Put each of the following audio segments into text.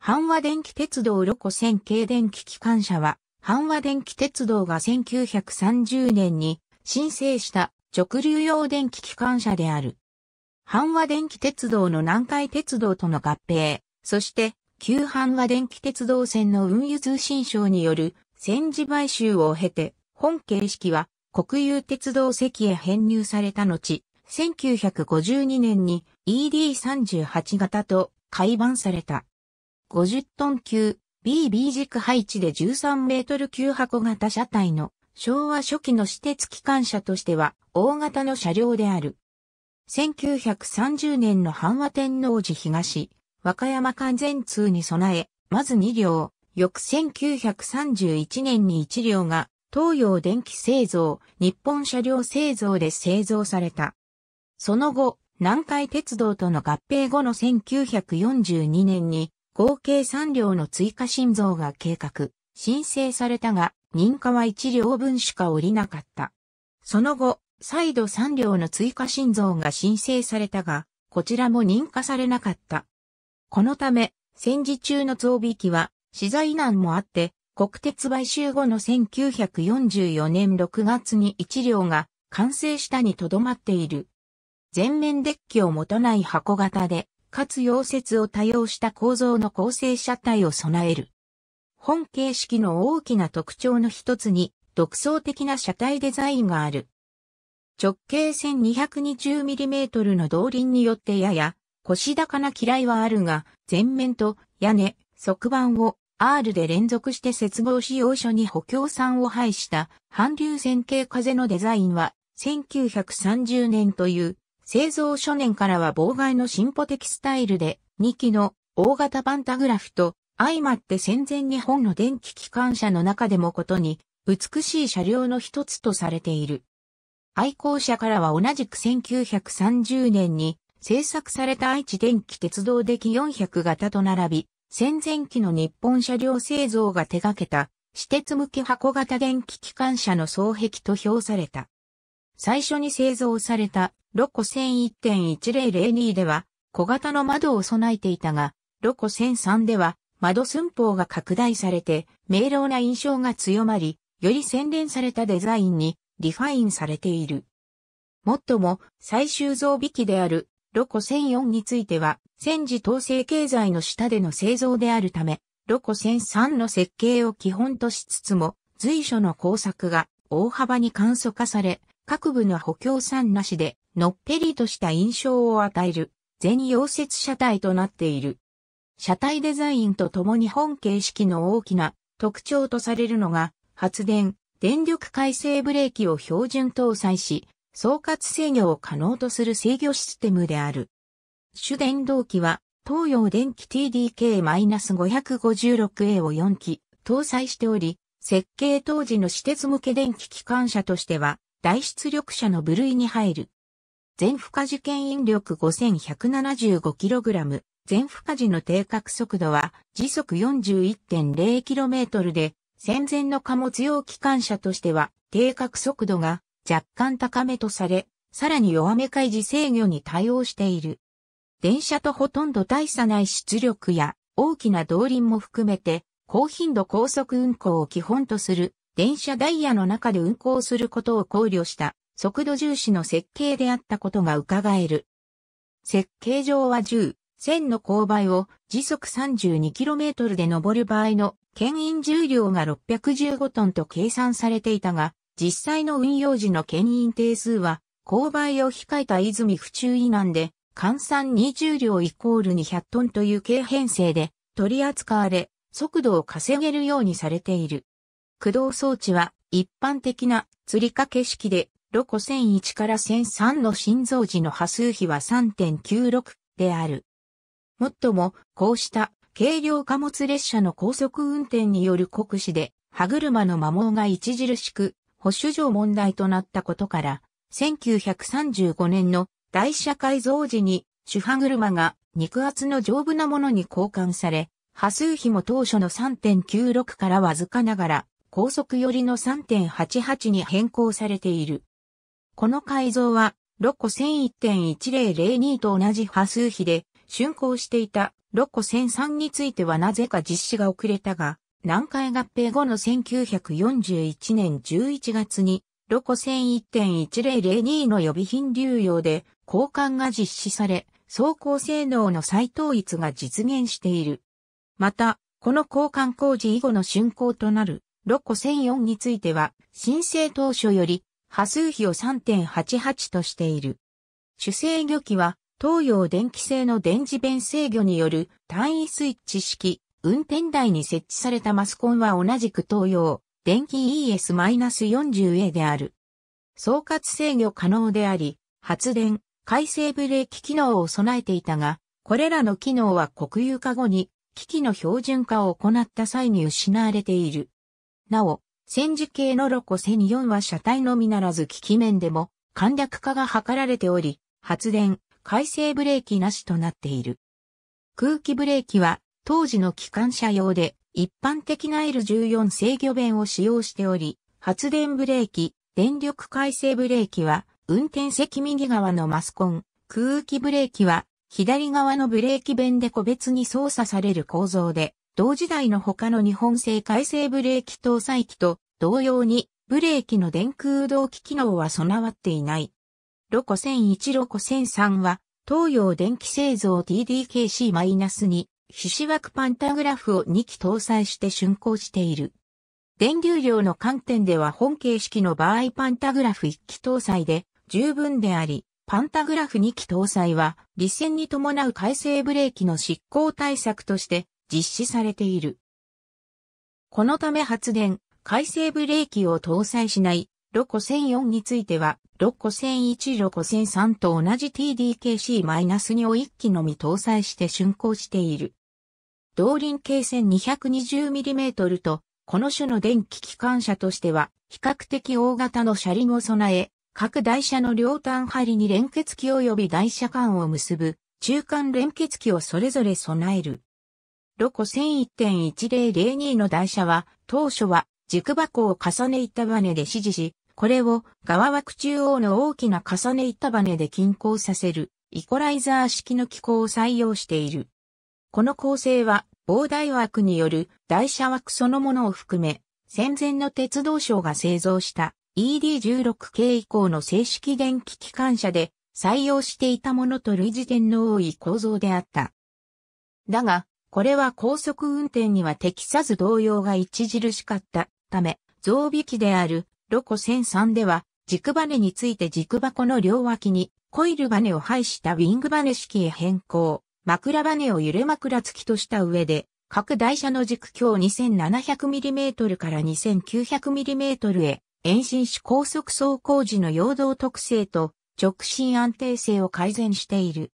阪和電気鉄道ロコ線軽電気機関車は、阪和電気鉄道が1930年に申請した直流用電気機関車である。阪和電気鉄道の南海鉄道との合併、そして旧阪和電気鉄道線の運輸通信省による戦時買収を経て、本形式は国有鉄道席へ編入された後、1952年に ED38 型と改版された。50トン級 BB 軸配置で13メートル級箱型車体の昭和初期の私鉄機関車としては大型の車両である。1930年の阪和天皇寺東、和歌山間全通に備え、まず2両、翌1931年に1両が東洋電気製造、日本車両製造で製造された。その後、南海鉄道との合併後の1942年に合計3両の追加心臓が計画、申請されたが、認可は1両分しか降りなかった。その後、再度3両の追加心臓が申請されたが、こちらも認可されなかった。このため、戦時中の増備機は、資材難もあって、国鉄買収後の1944年6月に1両が完成したにとどまっている。全面デッキを持たない箱型で、かつ溶接を多用した構造の構成車体を備える。本形式の大きな特徴の一つに、独創的な車体デザインがある。直径 1220mm の動輪によってやや、腰高な嫌いはあるが、前面と屋根、側板を R で連続して接合し要所に補強産を配した、反流線形風のデザインは、1930年という製造初年からは妨害の進歩的スタイルで、2機の大型パンタグラフと相まって戦前日本の電気機関車の中でもことに美しい車両の一つとされている。愛好者からは同じく1930年に製作された愛知電気鉄道出来400型と並び、戦前期の日本車両製造が手掛けた私鉄向け箱型電気機関車の双壁と評された。最初に製造されたロコ1001.1002では小型の窓を備えていたが、ロコ1003では窓寸法が拡大されて明朗な印象が強まり、より洗練されたデザインにリファインされている。もっとも最終増備機であるロコ1004については戦時統制経済の下での製造であるため、ロコ1003の設計を基本としつつも随所の工作が大幅に簡素化され、各部の補強産なしで、のっぺりとした印象を与える、全溶接車体となっている。車体デザインとともに本形式の大きな特徴とされるのが、発電、電力回生ブレーキを標準搭載し、総括制御を可能とする制御システムである。主電動機は、東洋電機 TDK-556A を4機搭載しており、設計当時の私鉄向け電気機関車としては大出力車の部類に入る。全負荷時検引力 5175kg、全負荷時の定格速度は時速 41.0km で、戦前の貨物用機関車としては定格速度が若干高めとされ、さらに弱め開示制御に対応している。電車とほとんど大差ない出力や大きな動輪も含めて、高頻度高速運行を基本とする電車ダイヤの中で運行することを考慮した速度重視の設計であったことが伺える。設計上は10、1000の勾配を時速 32km で登る場合の牽引重量が615トンと計算されていたが、実際の運用時の牽引定数は、勾配を控えた泉府中以南で、換算20両イコール200トンという軽編成で取り扱われ、速度を稼げるようにされている。駆動装置は一般的な釣り掛け式で、ロコ1001から1003の心臓時の波数比は3.96である。もっとも、こうした軽量貨物列車の高速運転による酷使で、歯車の摩耗が著しく、保守上問題となったことから、1935年の大社会造時に主歯車が肉厚の丈夫なものに交換され、波数比も当初の3.96からわずかながら高速寄りの3.88に変更されている。この改造は、ロコ1001.1002と同じ波数比で、竣工していたロコ1003についてはなぜか実施が遅れたが、南海合併後の1941年11月に、ロコ1001.1002の予備品流用で交換が実施され、走行性能の再統一が実現している。また、この交換工事以後の竣工となる6個1004については、申請当初より、波数比を3.88としている。主制御機は、東洋電気製の電磁弁制御による単位スイッチ式、運転台に設置されたマスコンは同じく東洋、電気 ES-40A である。総括制御可能であり、発電、回生ブレーキ機能を備えていたが、これらの機能は国有化後に、機器の標準化を行った際に失われている。なお、戦時系のロコ1004は車体のみならず機器面でも簡略化が図られており、発電、回生ブレーキなしとなっている。空気ブレーキは当時の機関車用で一般的な L14 制御弁を使用しており、発電ブレーキ、電力回生ブレーキは運転席右側のマスコン、空気ブレーキは左側のブレーキ弁で個別に操作される構造で、同時代の他の日本製改正ブレーキ搭載機と同様にブレーキの電空動機機能は備わっていない。ロコ1001ロコ1003は東洋電気製造 TDKC-2 皮脂枠パンタグラフを2機搭載して竣工している。電流量の観点では本形式の場合パンタグラフ1機搭載で十分であり、パンタグラフ2機搭載は、離線に伴う改正ブレーキの執行対策として、実施されている。このため発電、回生ブレーキを搭載しないロコ1004については、ロコ1001、ロコ1003と同じ TDKC-2 を1機のみ搭載して竣工している。動輪径 1220mm と、この種の電気機関車としては、比較的大型の車輪を備え、各台車の両端張りに連結機及び台車間を結ぶ、中間連結機をそれぞれ備える。ロコ1001.1002の台車は、当初は軸箱を重ね板バネで指示し、これを側枠中央の大きな重ね板バネで均衡させる、イコライザー式の機構を採用している。この構成は、膨大枠による台車枠そのものを含め、戦前の鉄道省が製造した ED16 系以降の正式電気機関車で採用していたものと類似点の多い構造であった。だが、これは高速運転には適さず動揺が著しかったため、増備機であるロコ1003では、軸バネについて軸箱の両脇にコイルバネを配したウィングバネ式へ変更、枕バネを揺れ枕付きとした上で、各台車の軸強 2700mm から 2900mm へ延伸し高速走行時の陽動特性と直進安定性を改善している。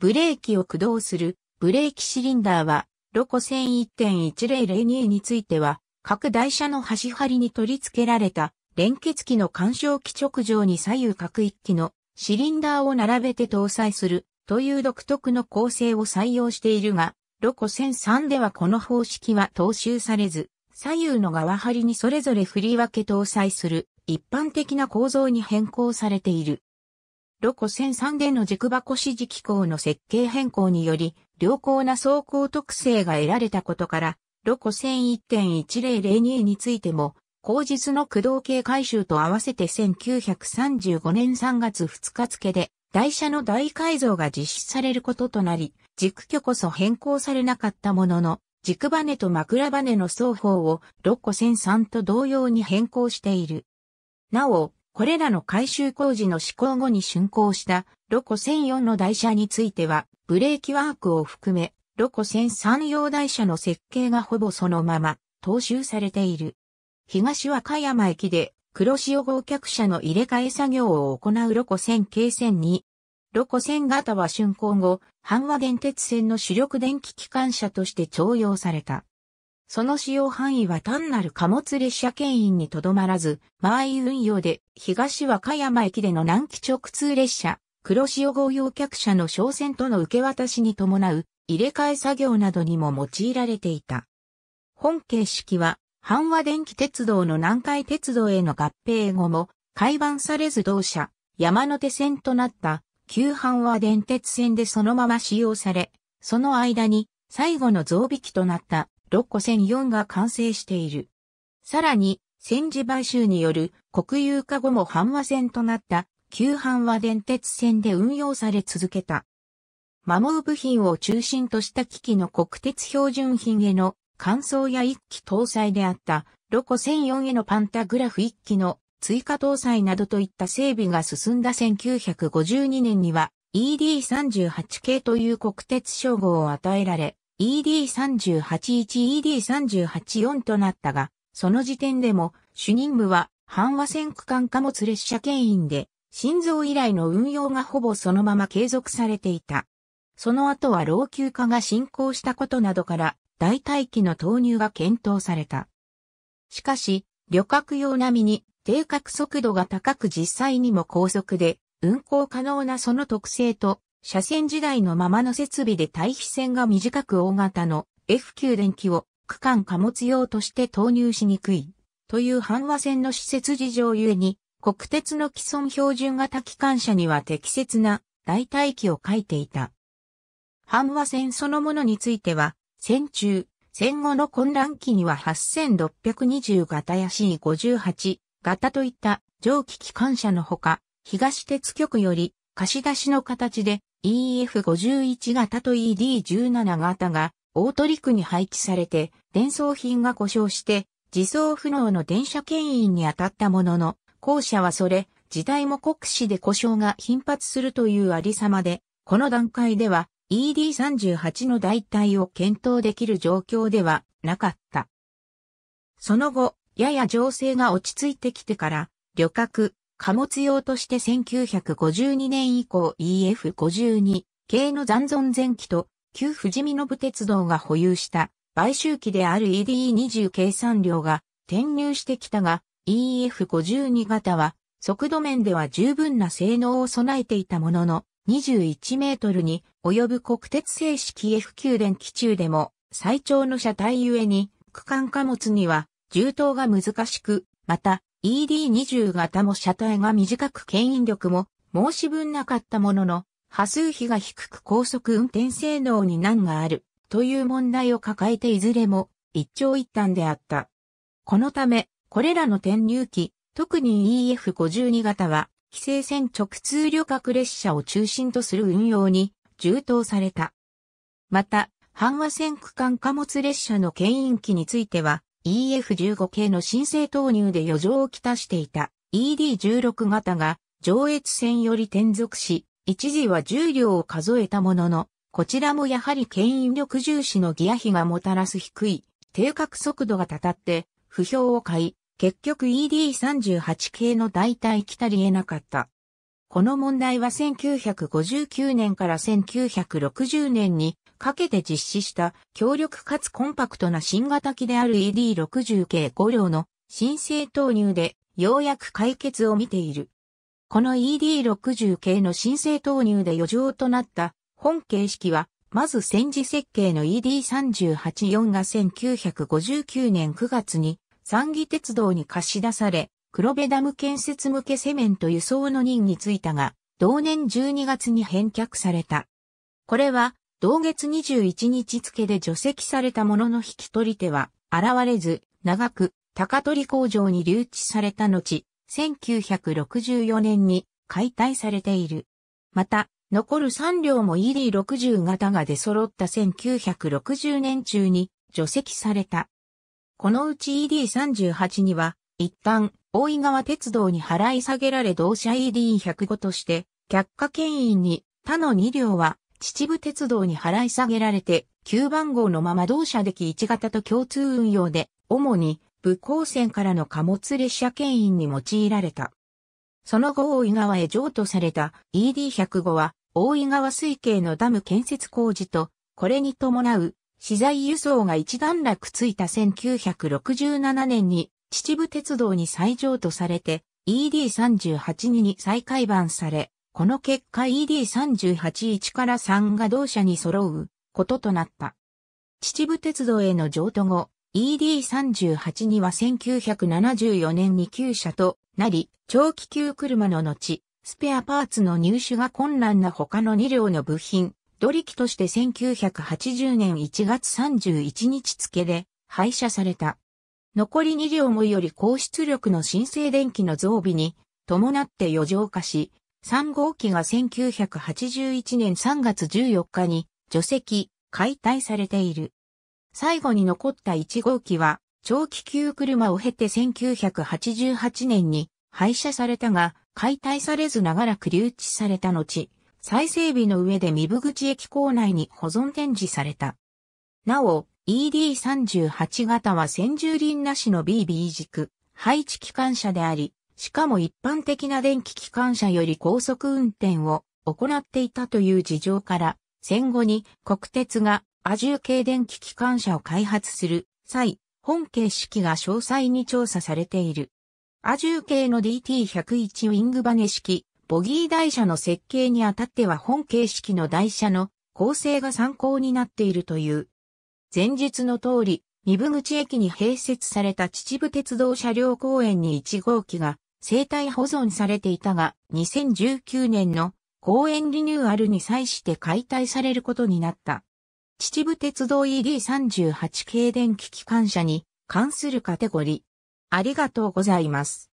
ブレーキを駆動するブレーキシリンダーは、ロコ1001.1002については、各台車の端張りに取り付けられた連結機の干渉機直上に左右各一機のシリンダーを並べて搭載するという独特の構成を採用しているが、ロコ1003ではこの方式は踏襲されず、左右の側張りにそれぞれ振り分け搭載する一般的な構造に変更されている。ロコ0 3での軸箱指示機構の設計変更により、良好な走行特性が得られたことから、ロコ0 1.1002についても、後日の駆動系改修と合わせて1935年3月2日付で、台車の大改造が実施されることとなり、軸距こそ変更されなかったものの、軸バネと枕バネの双方をロコ0 3と同様に変更している。なお、これらの改修工事の施行後に竣工したロコ1004の台車については、ブレーキワークを含め、ロコ1003用台車の設計がほぼそのまま、踏襲されている。東和歌山駅で、黒潮号客車の入れ替え作業を行うロコ1000系線に、ロコ1000型は竣工後、阪和電鉄線の主力電気機関車として徴用された。その使用範囲は単なる貨物列車牽引にとどまらず、満員運用で東和歌山駅での南紀直通列車、黒潮号用客車の商船との受け渡しに伴う入れ替え作業などにも用いられていた。本形式は、阪和電気鉄道の南海鉄道への合併後も、改版されず同社、山手線となった旧阪和電鉄線でそのまま使用され、その間に最後の増備機となった6個線4が完成している。さらに、戦時買収による国有化後も半和線となった旧半和電鉄線で運用され続けた。摩耗部品を中心とした機器の国鉄標準品への乾燥や一機搭載であったロコ1004へのパンタグラフ一機の追加搭載などといった整備が進んだ1952年には ED38 系という国鉄称号を与えられ、ED381ED384 となったが、その時点でも主任部は半和線区間貨物列車牽引で、心臓以来の運用がほぼそのまま継続されていた。その後は老朽化が進行したことなどから、代替機の投入が検討された。しかし、旅客用並みに定格速度が高く実際にも高速で運行可能なその特性と車線時代のままの設備で対比線が短く大型の F9 電気を区間貨物用として投入しにくいという半和線の施設事情ゆえに国鉄の既存標準型機関車には適切な代替機を書いていた。半和線そのものについては戦中、戦後の混乱期には8620型や C58 型といった蒸気機関車のほか、東鉄局より貸し出しの形で EF51 型と ED17 型が大取区に配置されて伝送品が故障して自走不能の電車牽引に当たったものの後者はそれ時代も国史で故障が頻発するというありさまでこの段階では ED38 の代替を検討できる状況ではなかった。その後、やや情勢が落ち着いてきてから、旅客、貨物用として1952年以降 EF52 系の残存前期と旧富士見信鉄道が保有した買収機である EDE20 計算量が転入してきたが EF52 型は速度面では十分な性能を備えていたものの21メートルに及ぶ国鉄製式 F9 電気中でも最長の車体ゆえに区間貨物には充当が難しく、また ED20 型も車体が短く牽引力も申し分なかったものの、波数比が低く高速運転性能に難があるという問題を抱えていずれも一長一短であった。このため、これらの転入機、特に EF52 型は、規制線直通旅客列車を中心とする運用に充当された。また、阪和線区間貨物列車の牽引機については、EF15 系の新生投入で余剰をきたしていた ED16 型が上越線より転属し、一時は10両を数えたものの、こちらもやはり牽引力重視のギア比がもたらす低い定格速度がたたって不評を買い、結局 ED38 系の代替来たり得なかった。この問題は1959年から1960年にかけて実施した強力かつコンパクトな新型機である ED60 系5両の申請投入でようやく解決を見ている。この ED60 系の申請投入で余剰となった本形式は、まず戦時設計の ED384 が1959年9月に三義鉄道に貸し出され、黒部ダム建設向けセメント輸送の任についたが、同年12月に返却された。これは同月21日付で除籍されたものの引き取り手は現れず、長く高取工場に留置された後、1964年に解体されている。また、残る3両も ED60 型が出揃った1960年中に除籍された。このうち ED38 には、一旦、大井川鉄道に払い下げられ同社 ED105 として、却下権員に他の2両は秩父鉄道に払い下げられて、9番号のまま同社的1型と共通運用で、主に武甲線からの貨物列車牽引に用いられた。その後大井川へ譲渡された ED105 は大井川水系のダム建設工事と、これに伴う資材輸送が一段落ついた1967年に秩父鉄道に再譲渡されて ED38 に再改版され、この結果 ED381 から3が同社に揃うこととなった。秩父鉄道への譲渡後、ED38 には1974年に旧車となり、長期旧車の後、スペアパーツの入手が困難な他の2両の部品、ドリキとして1980年1月31日付で廃車された。残り2両もより高出力の新生電気の増備に伴って余剰化し、3号機が1981年3月14日に除籍、解体されている。最後に残った1号機は、長期級車を経て1988年に廃車されたが、解体されず長らく留置された後、再整備の上で三部口駅構内に保存展示された。なお、ED38 型は先住輪なしの BB 軸、配置機関車であり、しかも一般的な電気機関車より高速運転を行っていたという事情から、戦後に国鉄がアジュ系電気機関車を開発する際、本形式が詳細に調査されている。アジュ系の DT101 ウィングバネ式、ボギー台車の設計にあたっては本形式の台車の構成が参考になっているという。前述の通り、三部口駅に併設された秩父鉄道車両公園に1号機が生態保存されていたが、2019年の公園リニューアルに際して解体されることになった。秩父鉄道 ED38 系電気機関車に関するカテゴリー。ありがとうございます。